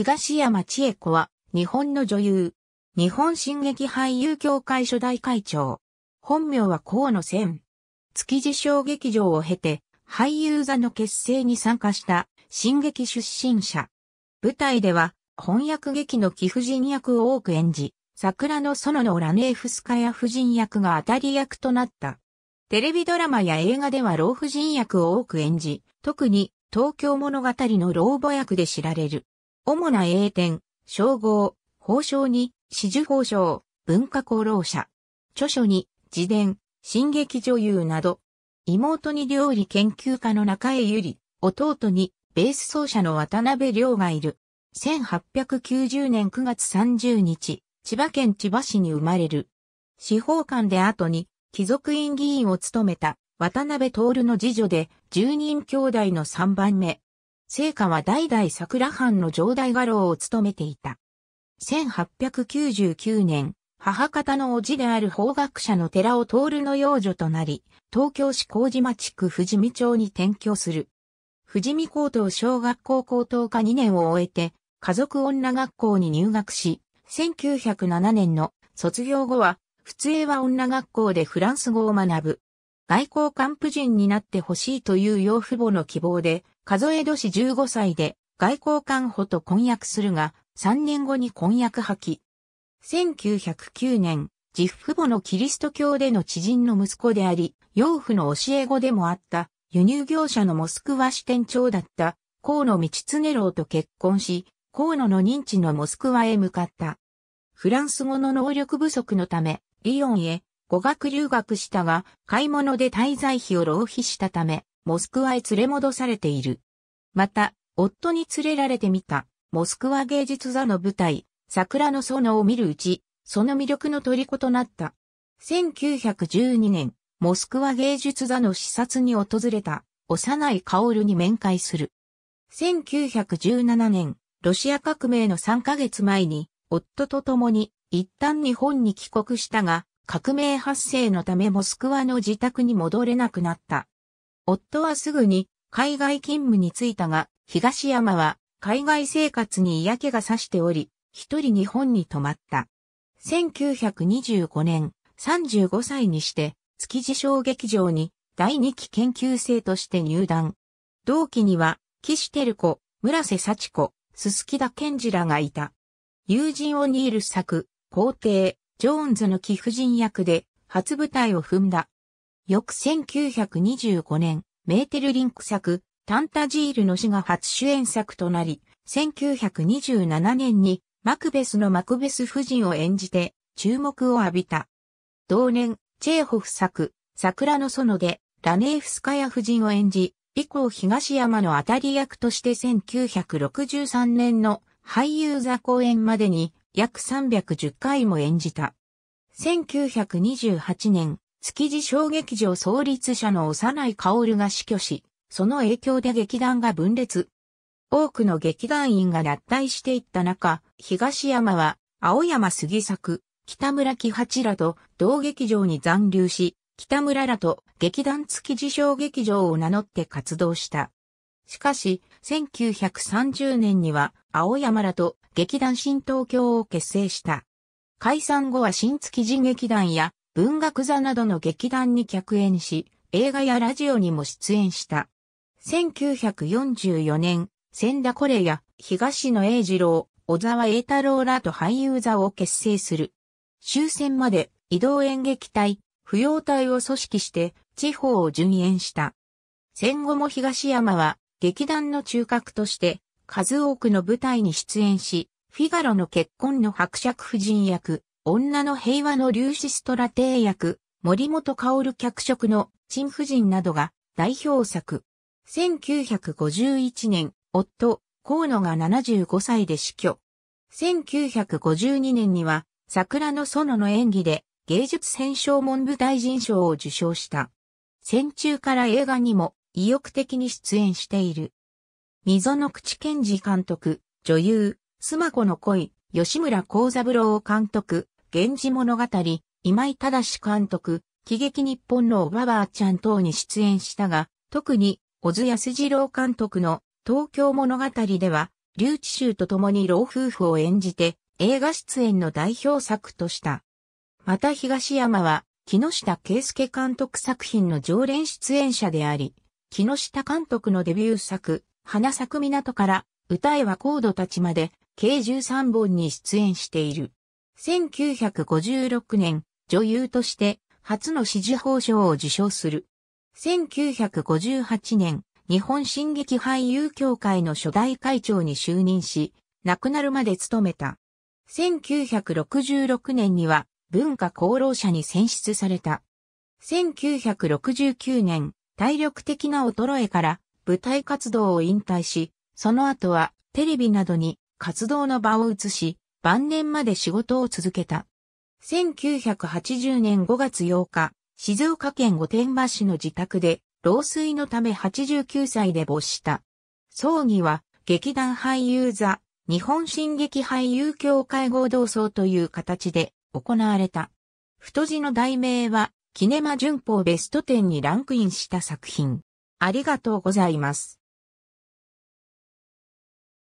東山千恵子は、日本の女優。日本進撃俳優協会初代会長。本名は河野千。築地小劇場を経て、俳優座の結成に参加した、進撃出身者。舞台では、翻訳劇の貴婦人役を多く演じ、桜の園のラネーフスカヤ夫人役が当たり役となった。テレビドラマや映画では老婦人役を多く演じ、特に東京物語の老母役で知られる。主な英典、称号、法章に、四樹法章、文化功労者。著書に、自伝、進撃女優など。妹に料理研究家の中江ゆり、弟に、ベース奏者の渡辺良がいる。1890年9月30日、千葉県千葉市に生まれる。司法官で後に、貴族院議員を務めた、渡辺徹の次女で、10人兄弟の3番目。聖火は代々桜藩の城代画廊を務めていた。1899年、母方の叔父である法学者の寺尾るの養女となり、東京市麹町区富士見町に転居する。富士見高等小学校高等科2年を終えて、家族女学校に入学し、1907年の卒業後は、普通は女学校でフランス語を学ぶ。外交官婦人になってほしいという養父母の希望で、数え年15歳で外交官補と婚約するが、3年後に婚約破棄。1909年、自父母のキリスト教での知人の息子であり、養父の教え子でもあった、輸入業者のモスクワ支店長だった、河野道常郎と結婚し、河野の認知のモスクワへ向かった。フランス語の能力不足のため、リヨンへ語学留学したが、買い物で滞在費を浪費したため、モスクワへ連れ戻されている。また、夫に連れられてみた、モスクワ芸術座の舞台、桜の園を見るうち、その魅力の虜となった。1912年、モスクワ芸術座の視察に訪れた、幼い薫に面会する。1917年、ロシア革命の3ヶ月前に、夫と共に、一旦日本に帰国したが、革命発生のためモスクワの自宅に戻れなくなった。夫はすぐに海外勤務に就いたが、東山は海外生活に嫌気がさしており、一人日本に泊まった。1925年、35歳にして、築地小劇場に第2期研究生として入団。同期には、岸照子、村瀬幸子、鈴木田健二らがいた。友人をニール作、皇帝、ジョーンズの貴婦人役で、初舞台を踏んだ。翌1925年、メーテルリンク作、タンタジールの死が初主演作となり、1927年にマクベスのマクベス夫人を演じて注目を浴びた。同年、チェーホフ作、桜の園でラネーフスカヤ夫人を演じ、以降東山の当たり役として1963年の俳優座公演までに約310回も演じた。1928年、築地小劇場創立者の幼い薫が死去し、その影響で劇団が分裂。多くの劇団員が脱退していった中、東山は、青山杉作、北村喜八らと同劇場に残留し、北村らと劇団築地小劇場を名乗って活動した。しかし、1930年には、青山らと劇団新東京を結成した。解散後は新築地劇団や文学座などの劇団に客演し、映画やラジオにも出演した。1944年、千田コレや東野栄二郎、小沢栄太郎らと俳優座を結成する。終戦まで移動演劇隊、扶養隊を組織して地方を順延した。戦後も東山は劇団の中核として数多くの舞台に出演し、フィガロの結婚の伯爵夫人役、女の平和の粒子ストラテー役、森本薫脚色の陳夫人などが代表作。1951年、夫、河野が75歳で死去。1952年には、桜の園の演技で芸術戦勝文部大臣賞を受賞した。戦中から映画にも意欲的に出演している。溝の口健二監督、女優、妻子の恋、吉村幸三郎監督、源氏物語、今井正監督、喜劇日本のおばばあちゃん等に出演したが、特に、小津安二郎監督の東京物語では、留置衆と共に老夫婦を演じて、映画出演の代表作とした。また東山は、木下圭介監督作品の常連出演者であり、木下監督のデビュー作、花咲く港から、歌えはコードたちまで、計13本に出演している。1956年、女優として初の支持報奨を受賞する。1958年、日本進撃俳優協会の初代会長に就任し、亡くなるまで務めた。1966年には文化功労者に選出された。1969年、体力的な衰えから舞台活動を引退し、その後はテレビなどに活動の場を移し、晩年まで仕事を続けた。1980年5月8日、静岡県御殿場市の自宅で、老衰のため89歳で没した。葬儀は、劇団俳優座、日本新劇俳優協会合同葬という形で行われた。太字の題名は、キネマ旬報ベスト10にランクインした作品。ありがとうございます。